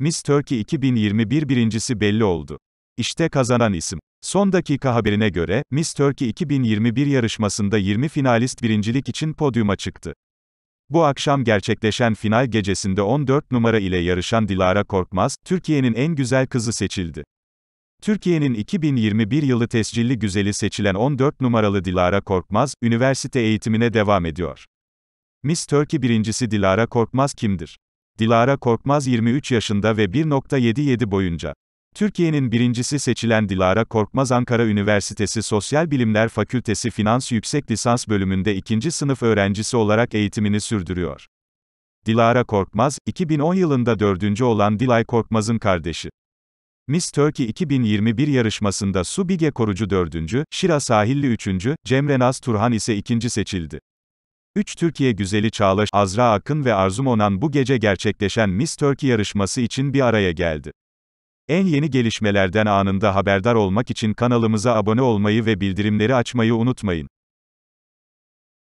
Miss Turkey 2021 birincisi belli oldu. İşte kazanan isim. Son dakika haberine göre, Miss Turkey 2021 yarışmasında 20 finalist birincilik için podyuma çıktı. Bu akşam gerçekleşen final gecesinde 14 numara ile yarışan Dilara Korkmaz, Türkiye'nin en güzel kızı seçildi. Türkiye'nin 2021 yılı tescilli güzeli seçilen 14 numaralı Dilara Korkmaz, üniversite eğitimine devam ediyor. Miss Turkey birincisi Dilara Korkmaz kimdir? Dilara Korkmaz 23 yaşında ve 1.77 boyunca. Türkiye'nin birincisi seçilen Dilara Korkmaz Ankara Üniversitesi Sosyal Bilimler Fakültesi Finans Yüksek Lisans bölümünde ikinci sınıf öğrencisi olarak eğitimini sürdürüyor. Dilara Korkmaz, 2010 yılında dördüncü olan Dilay Korkmaz'ın kardeşi. Miss Turkey 2021 yarışmasında Su Bige Korucu dördüncü, Şira Sahilli üçüncü, Cemre Naz Turhan ise ikinci seçildi. 3 Türkiye güzeli Çağlaş, Azra Akın ve Arzum Onan bu gece gerçekleşen Miss Turkey yarışması için bir araya geldi. En yeni gelişmelerden anında haberdar olmak için kanalımıza abone olmayı ve bildirimleri açmayı unutmayın.